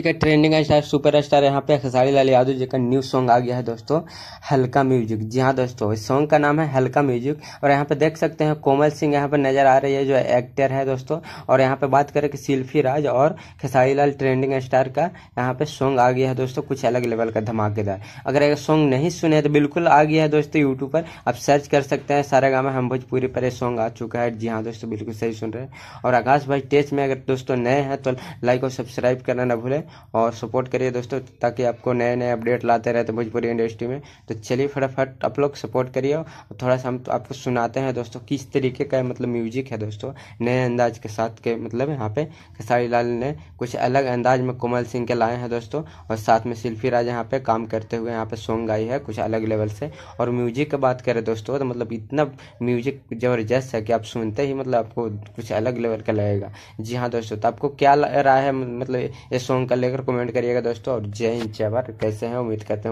ठीक है trending star super star यहाँ पे खेसारी लाल यादव जी का न्यू सॉन्ग आ गया है दोस्तों हल्का म्यूजिक जी हाँ दोस्तों इस सॉन्ग का नाम है हल्का म्यूजिक और यहाँ पे देख सकते हैं कोमल सिंह यहाँ पे नजर आ रही है जो एक्टर है दोस्तों और यहाँ पे बात करें कि सिल्फी राज और खेसारी लाल ट्रेंडिंग स्टार का यहाँ पे सॉन्ग आ गया है दोस्तों कुछ अलग लेवल का धमाकेदार अगर ये सॉन्ग नहीं सुने तो बिल्कुल आ गया है दोस्तों यूट्यूब पर आप सर्च कर सकते हैं सारे गाँव हम भोजपुरी पर सॉन्ग आ चुका है जी हाँ दोस्तों बिल्कुल सही सुन रहे हैं और आकाश भाई टेस्ट में अगर दोस्तों नए हैं तो लाइक और सब्सक्राइब करना ना भूलें और सपोर्ट करिए दोस्तों ताकि आपको नए नए अपडेट लाते रहते तो भोजपुरी इंडस्ट्री में तो चलिए फटाफट आप लोग सपोर्ट करिए और थोड़ा सा हम तो आपको सुनाते हैं दोस्तों किस तरीके का मतलब म्यूजिक है दोस्तों नए अंदाज के साथ के मतलब यहाँ पे खेसारी लाल ने कुछ अलग अंदाज में कोमल सिंह के लाए हैं दोस्तों और साथ में शिल्फी राज यहाँ पे काम करते हुए यहाँ पे सॉन्ग गाई है कुछ अलग लेवल से और म्यूजिक की बात करें दोस्तों तो मतलब इतना म्यूजिक ज़बरदस्त है कि आप सुनते ही मतलब आपको कुछ अलग लेवल का लगेगा जी हाँ दोस्तों तो आपको क्या राय है मतलब ये सॉन्ग का लेकर कमेंट करिएगा दोस्तों और जय हिंद जय भारत कैसे हैं उम्मीद करते हैं